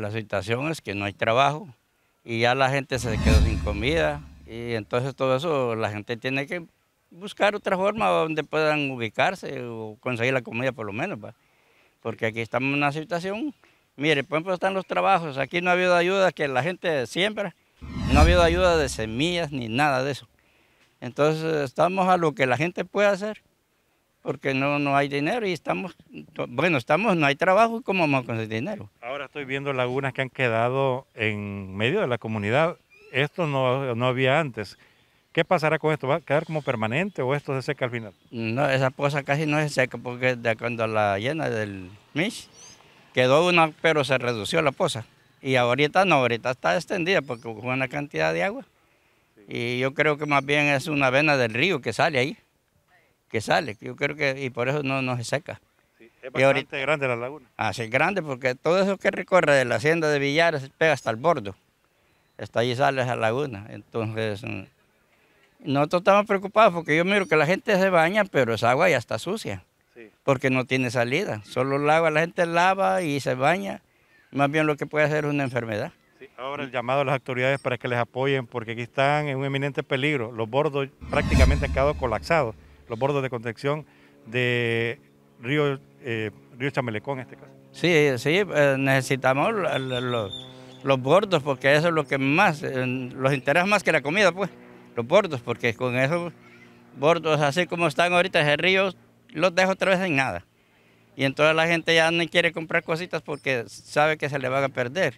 la situación es que no hay trabajo y ya la gente se quedó sin comida y entonces todo eso la gente tiene que buscar otra forma donde puedan ubicarse o conseguir la comida por lo menos, porque aquí estamos en una situación, mire, por están los trabajos, aquí no ha habido ayuda que la gente siembra, no ha habido ayuda de semillas ni nada de eso. Entonces estamos a lo que la gente puede hacer porque no, no hay dinero y estamos, bueno, estamos, no hay trabajo, ¿cómo vamos a conseguir dinero? Ahora estoy viendo lagunas que han quedado en medio de la comunidad. Esto no, había antes. ¿Qué pasará con esto? ¿Va a quedar como permanente o esto se seca al final? No, esa poza casi no se seca porque de cuando la llena del MIS quedó una, pero se redució la poza. Y ahorita no, ahorita está extendida porque hubo una cantidad de agua. Y yo creo que más bien es una vena del río que sale ahí que sale. Yo creo que, y por eso no, no se seca. es bastante grande la laguna. Ah, sí, grande, porque todo eso que recorre de la hacienda de Villares pega hasta el bordo. Hasta allí sale esa laguna. Entonces, mm, nosotros estamos preocupados porque yo miro que la gente se baña, pero esa agua ya está sucia. Porque no tiene salida. Solo el agua, la gente lava y se baña. Más bien lo que puede hacer una enfermedad. ahora el llamado a las autoridades para que les apoyen, porque aquí están en un eminente peligro. Los bordos prácticamente han quedado colapsados los bordos de contención de eh, Río, Chamelecón, en este caso. Sí, sí, eh, necesitamos los, bordos porque eso es lo que más, eh, los interesa más que la comida, pues, los bordos, porque con esos bordos así como están ahorita ese río, los dejo otra vez en nada. Y entonces la gente ya no quiere comprar cositas porque sabe que se le van a perder.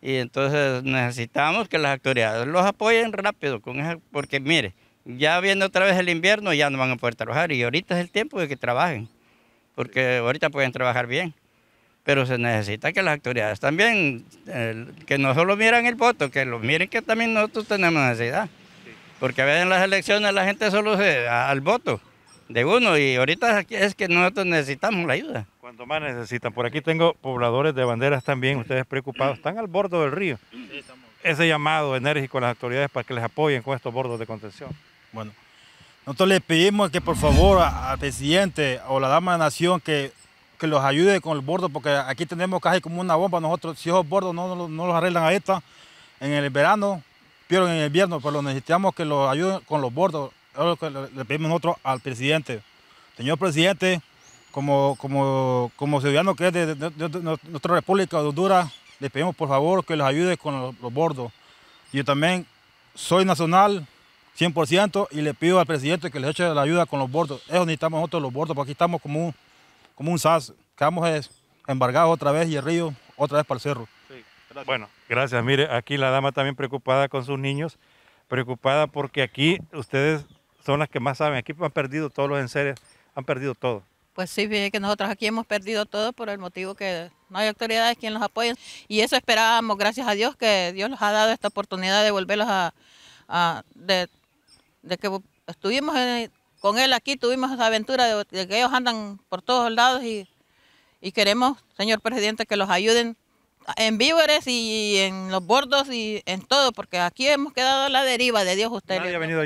Y entonces necesitamos que las autoridades los apoyen rápido con porque mire, ya viene otra vez el invierno, ya no van a poder trabajar. Y ahorita es el tiempo de que trabajen, porque ahorita pueden trabajar bien. Pero se necesita que las autoridades también, que no solo miran el voto, que lo miren que también nosotros tenemos necesidad. Porque a veces en las elecciones la gente solo se al voto de uno y ahorita es que nosotros necesitamos la ayuda. Cuanto más necesitan. Por aquí tengo pobladores de banderas también, ustedes preocupados, están al borde del río ese llamado enérgico a las autoridades para que les apoyen con estos bordos de contención. Bueno, nosotros le pedimos que por favor al presidente o la dama de nación que, que los ayude con el bordo, porque aquí tenemos casi como una bomba. Nosotros, si esos bordos no, no, los arreglan a esta, en el verano, pero en el invierno, pero necesitamos que los ayuden con los bordos. es lo que le pedimos nosotros al presidente. Señor presidente, como, como, ciudadano que es de nuestra República de Honduras, le pedimos por favor que les ayude con los, bordos. Yo también soy nacional 100% y le pido al presidente que les eche la ayuda con los bordos. Eso estamos nosotros los bordos, porque aquí estamos como un, como un SAS. Quedamos eh, embargados otra vez y el río otra vez para el cerro. Bueno, gracias. Mire, aquí la dama también preocupada con sus niños, preocupada porque aquí ustedes son las que más saben. Aquí han perdido todos los enseres, han perdido todo. Pues sí, que nosotros aquí hemos perdido todo por el motivo que no hay autoridades quien los apoyen. Y eso esperábamos, gracias a Dios, que Dios nos ha dado esta oportunidad de volverlos a... de, que estuvimos con él aquí, tuvimos esa aventura de, que ellos andan por todos lados y queremos, señor presidente, que los ayuden en víveres y en los bordos y en todo, porque aquí hemos quedado a la deriva de Dios usted. Nadie ha venido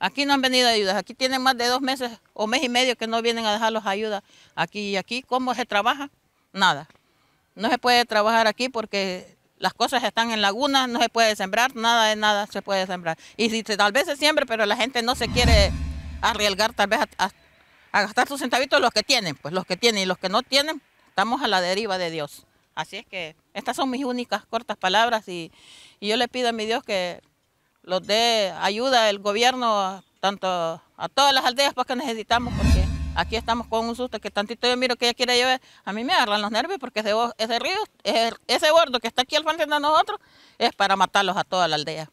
aquí. no han venido ayudas, aquí tienen más de dos meses o mes y medio que no vienen a dejar los ayudas. Aquí, y aquí, ¿cómo se trabaja? Nada. No se puede trabajar aquí porque las cosas están en lagunas, no se puede sembrar, nada de nada se puede sembrar. Y si tal vez se siembre, pero la gente no se quiere arriesgar tal vez a gastar sus centavitos los que tienen, pues los que tienen y los que no tienen, estamos a la deriva de Dios. Así es que estas son mis únicas cortas palabras y, yo le pido a mi Dios que los dé ayuda el gobierno, tanto a todas las aldeas, porque pues, necesitamos, porque aquí estamos con un susto que tantito yo miro que ella quiere llevar, a mí me agarran los nervios porque ese, ese río, ese, gordo que está aquí al frente de nosotros, es para matarlos a toda la aldea.